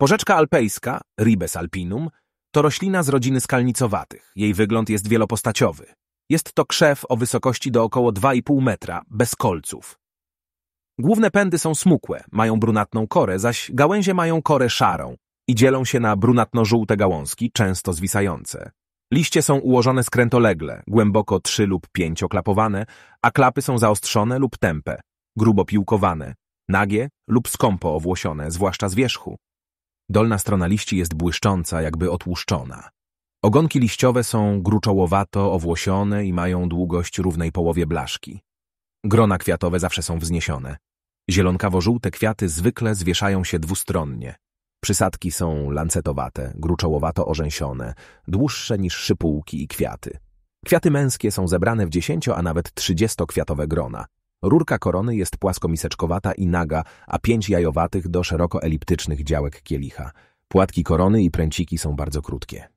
Porzeczka alpejska, ribes alpinum, to roślina z rodziny skalnicowatych. Jej wygląd jest wielopostaciowy. Jest to krzew o wysokości do około 2,5 metra, bez kolców. Główne pędy są smukłe, mają brunatną korę, zaś gałęzie mają korę szarą i dzielą się na brunatno-żółte gałązki, często zwisające. Liście są ułożone skrętolegle, głęboko trzy lub pięcioklapowane, a klapy są zaostrzone lub tępe, grubo piłkowane, nagie lub skąpo owłosione, zwłaszcza z wierzchu. Dolna strona liści jest błyszcząca, jakby otłuszczona. Ogonki liściowe są gruczołowato owłosione i mają długość równej połowie blaszki. Grona kwiatowe zawsze są wzniesione. Zielonkawo-żółte kwiaty zwykle zwieszają się dwustronnie. Przysadki są lancetowate, gruczołowato orzęsione, dłuższe niż szypułki i kwiaty. Kwiaty męskie są zebrane w dziesięcio, a nawet trzydziestokwiatowe grona. Rurka korony jest płaskomiseczkowata i naga, a pięć jajowatych do szeroko eliptycznych działek kielicha. Płatki korony i pręciki są bardzo krótkie.